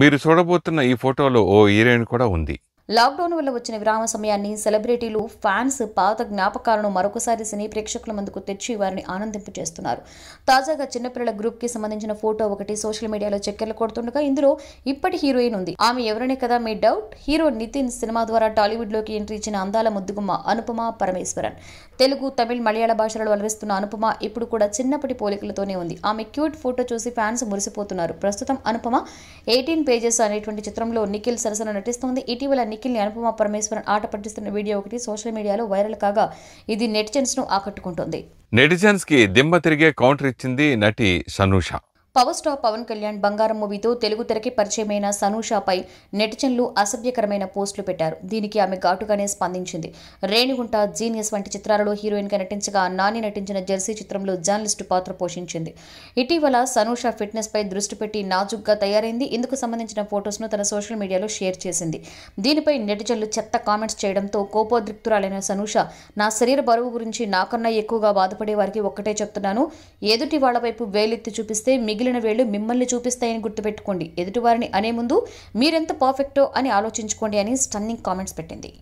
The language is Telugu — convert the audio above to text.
మీరు చూడబోతున్న ఈ ఫోటోలో ఓ హీరోయిన్ కూడా ఉంది లాక్డౌన్ వల్ల వచ్చిన విరామ సమయాన్ని సెలబ్రిటీలు ఫ్యాన్స్ పాత జ్ఞాపకాలను మరొకసారి సినీ ప్రేక్షకుల ముందుకు తెచ్చి వారిని ఆనందింపు చేస్తున్నారు తాజాగా చిన్నపిల్లల గ్రూప్ కి సంబంధించిన ఫోటో ఒకటి సోషల్ మీడియాలో చక్కెర్లు కొడుతుండగా ఇందులో ఇప్పటి హీరోయిన్ ఉంది ఆమె ఎవరనే కదా మీ డౌట్ హీరో నితిన్ సినిమా ద్వారా టాలీవుడ్ లోకి ఎంట్రీ ఇచ్చిన అందాల ముద్దుగుమ్మ అనుపమ పరమేశ్వరన్ తెలుగు తమిళ్ మలయాళ భాషలలో అలవిస్తున్న అనుపమ ఇప్పుడు కూడా చిన్నప్పటి పోలికలతోనే ఉంది ఆమె క్యూట్ ఫోటో చూసి ఫ్యాన్స్ మురిసిపోతున్నారు ప్రస్తుతం అనుపమ ఎయిటీన్ పేజెస్ అనేటువంటి చిత్రంలో నిఖిల్ సరసన నటిస్తోంది ఇటీవల నిఖిల్ని అనుపమ పరమేశ్వరన్ ఆట పట్టిస్తున్న వీడియో ఒకటి సోషల్ మీడియాలో వైరల్ కాగా ఇది నెటిజన్స్ ను ఆకట్టుకుంటుంది నెటిజన్స్ కి దిమ్మ తిరిగే కౌంటర్ ఇచ్చింది నటి సనూష పవర్ స్టార్ పవన్ కళ్యాణ్ బంగారం మూవీతో తెలుగు తెరకి పరిచయమైన సనూషాపై నెటిజన్లు అసభ్యకరమైన పోస్టులు పెట్టారు దీనికి ఆమె ఘాటుగానే స్పందించింది రేణిగుంట జీనియస్ వంటి చిత్రాలలో హీరోయిన్గా నటించగా నాని నటించిన జెర్సీ చిత్రంలో జర్నలిస్టు పాత్ర పోషించింది ఇటీవల సనూష ఫిట్నెస్పై దృష్టి పెట్టి నాజుగ్గా తయారైంది ఇందుకు సంబంధించిన ఫొటోస్ను తన సోషల్ మీడియాలో షేర్ చేసింది దీనిపై నెటిజన్లు చెత్త కామెంట్స్ చేయడంతో కోపోద్రిక్తురాలైన సనూష నా శరీర బరువు గురించి నాకన్నా ఎక్కువగా బాధపడే వారికి ఒక్కటే చెప్తున్నాను ఎదుటి వాళ్ల వైపు వేలెత్తి చూపిస్తే మిగిలిన మిగిలిన వేళ్ళు మిమ్మల్ని చూపిస్తాయని గుర్తుపెట్టుకోండి ఎదుటివారిని అనే ముందు మీరెంత పర్ఫెక్టో అని ఆలోచించుకోండి అని స్టన్నింగ్ కామెంట్స్ పెట్టింది